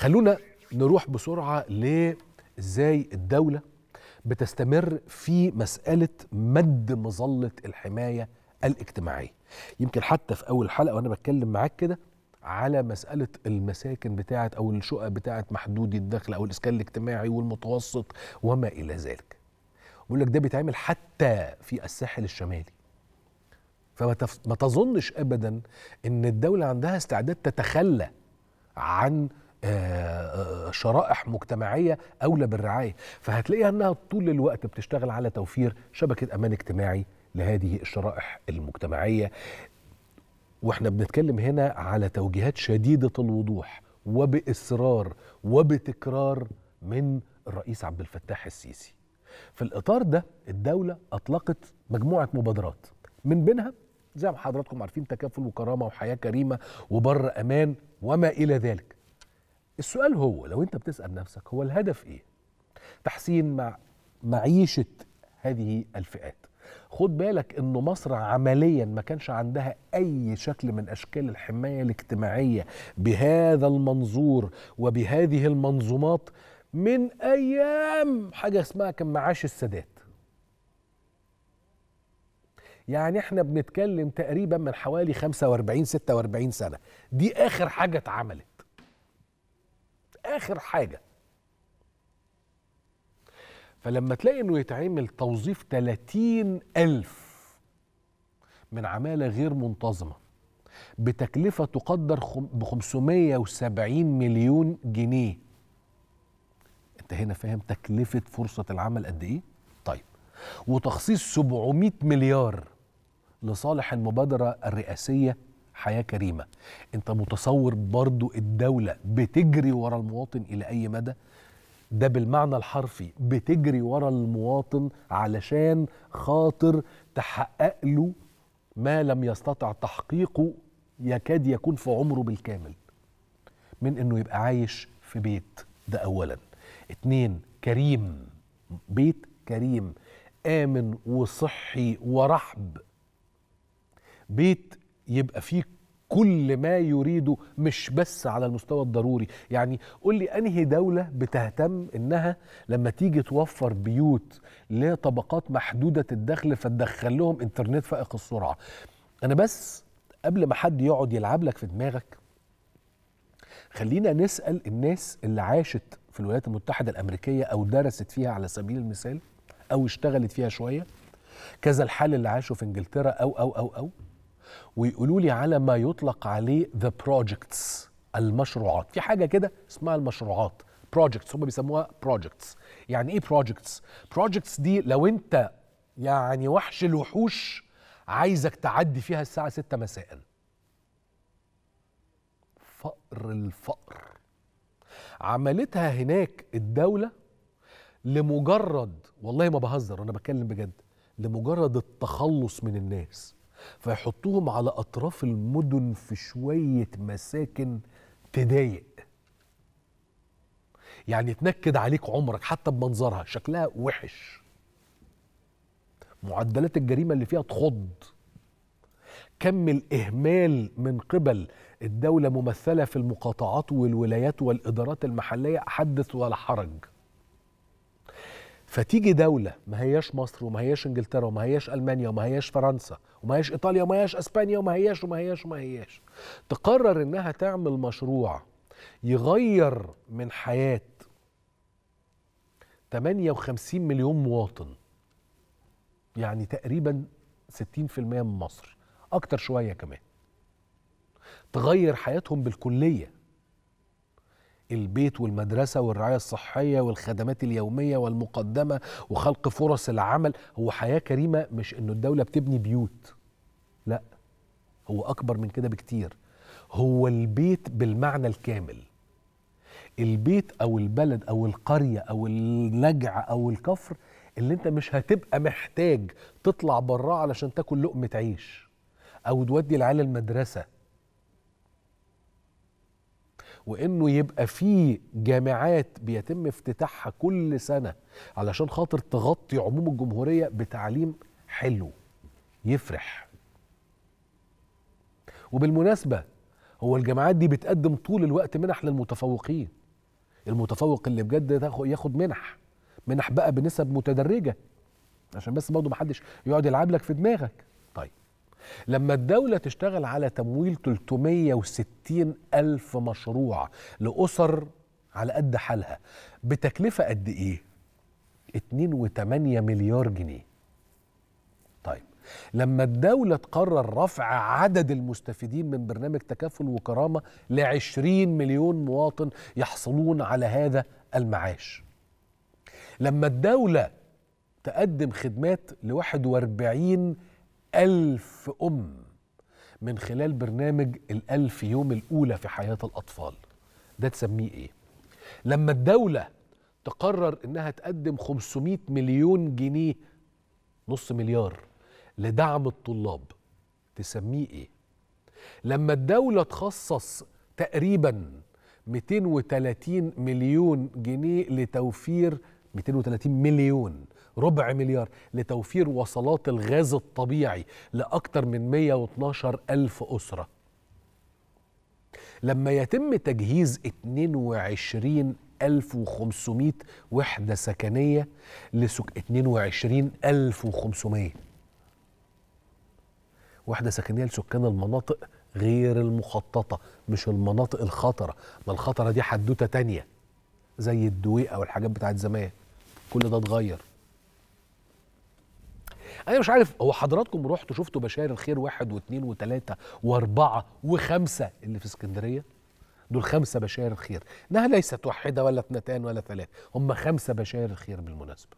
خلونا نروح بسرعه لازاي الدوله بتستمر في مساله مد مظله الحمايه الاجتماعيه يمكن حتى في اول حلقه وانا بتكلم معاك كده على مسألة المساكن بتاعة أو الشقق بتاعة محدودي الدخل أو الإسكان الاجتماعي والمتوسط وما إلى ذلك بقول لك ده بيتعمل حتى في الساحل الشمالي فما تظنش أبدا أن الدولة عندها استعداد تتخلى عن آه، آه، شرائح مجتمعيه اولى بالرعايه فهتلاقيها انها طول الوقت بتشتغل على توفير شبكه امان اجتماعي لهذه الشرائح المجتمعيه واحنا بنتكلم هنا على توجيهات شديده الوضوح وباصرار وبتكرار من الرئيس عبد الفتاح السيسي في الاطار ده الدوله اطلقت مجموعه مبادرات من بينها زي ما حضراتكم عارفين تكافل وكرامه وحياه كريمه وبر امان وما الى ذلك السؤال هو لو انت بتسال نفسك هو الهدف ايه تحسين مع معيشه هذه الفئات خد بالك ان مصر عمليا ما كانش عندها اي شكل من اشكال الحمايه الاجتماعيه بهذا المنظور وبهذه المنظومات من ايام حاجه اسمها كان معاش السادات يعني احنا بنتكلم تقريبا من حوالي 45 46 سنه دي اخر حاجه اتعملت اخر حاجه فلما تلاقي انه يتعمل توظيف 30 ألف من عمالة غير منتظمة بتكلفة تقدر ب 570 مليون جنيه انت هنا فاهم تكلفة فرصة العمل قد ايه؟ طيب وتخصيص 700 مليار لصالح المبادرة الرئاسية حياة كريمة انت متصور برضو الدولة بتجري ورا المواطن الى اي مدى ده بالمعنى الحرفي بتجري ورا المواطن علشان خاطر تحقق له ما لم يستطع تحقيقه يكاد يكون في عمره بالكامل من انه يبقى عايش في بيت ده اولا اتنين كريم بيت كريم امن وصحي ورحب بيت يبقى فيه كل ما يريده مش بس على المستوى الضروري يعني قول لي انهي دوله بتهتم انها لما تيجي توفر بيوت لطبقات محدوده الدخل فتدخل لهم انترنت فائق السرعه انا بس قبل ما حد يقعد يلعب لك في دماغك خلينا نسال الناس اللي عاشت في الولايات المتحده الامريكيه او درست فيها على سبيل المثال او اشتغلت فيها شويه كذا الحال اللي عاشوا في انجلترا او او او او ويقولوا لي على ما يطلق عليه ذا بروجكتس المشروعات في حاجه كده اسمها المشروعات بروجكتس هم بيسموها بروجكتس يعني ايه بروجكتس بروجكتس دي لو انت يعني وحش الوحوش عايزك تعدي فيها الساعه 6 مساء فقر الفقر عملتها هناك الدوله لمجرد والله ما بهزر انا بتكلم بجد لمجرد التخلص من الناس فيحطوهم على اطراف المدن في شويه مساكن تضايق يعني تنكد عليك عمرك حتى بمنظرها شكلها وحش معدلات الجريمه اللي فيها تخض كم الاهمال من قبل الدوله ممثله في المقاطعات والولايات والادارات المحليه حدث ولا حرج فتيجي دولة ما هياش مصر وما هياش انجلترا وما هياش المانيا وما هياش فرنسا وما هياش ايطاليا وما هياش اسبانيا وما هياش وما هياش وما هياش تقرر انها تعمل مشروع يغير من حياة 58 مليون مواطن يعني تقريبا 60% من مصر اكتر شوية كمان تغير حياتهم بالكلية البيت والمدرسة والرعاية الصحية والخدمات اليومية والمقدمة وخلق فرص العمل هو حياة كريمة مش إنه الدولة بتبني بيوت لا هو أكبر من كده بكتير هو البيت بالمعنى الكامل البيت أو البلد أو القرية أو النجعة أو الكفر اللي انت مش هتبقى محتاج تطلع براه علشان تاكل لقمة عيش أو تودي العيال المدرسة وانه يبقى في جامعات بيتم افتتاحها كل سنه علشان خاطر تغطي عموم الجمهوريه بتعليم حلو يفرح وبالمناسبه هو الجامعات دي بتقدم طول الوقت منح للمتفوقين المتفوق اللي بجد ياخد منح منح بقى بنسب متدرجه عشان بس برضه محدش يقعد يلعب لك في دماغك لما الدولة تشتغل على تمويل 360 ألف مشروع لأسر على قد حالها بتكلفة قد إيه؟ 2.8 مليار جنيه طيب لما الدولة تقرر رفع عدد المستفيدين من برنامج تكافل وكرامة ل 20 مليون مواطن يحصلون على هذا المعاش لما الدولة تقدم خدمات ل 41 ألف أم من خلال برنامج الألف يوم الأولى في حياة الأطفال ده تسميه إيه؟ لما الدولة تقرر إنها تقدم 500 مليون جنيه نص مليار لدعم الطلاب تسميه إيه؟ لما الدولة تخصص تقريباً 230 مليون جنيه لتوفير 230 مليون ربع مليار لتوفير وصلات الغاز الطبيعي لأكثر من 112 ألف أسرة لما يتم تجهيز 22 2500 وحدة سكنية لسك 22500 وحدة سكنية لسكان المناطق غير المخططة مش المناطق الخطرة ما الخطرة دي حدوتة تانية زي الدويقة والحاجات بتاعت زمان كل ده اتغير انا أيوة، مش عارف هو حضراتكم رحتوا شفتوا بشاير الخير واحد واثنين وثلاثه واربعه وخمسه اللي في اسكندريه دول خمسه بشاير الخير انها ليست واحده ولا اثنتان ولا ثلاث هم خمسه بشاير الخير بالمناسبه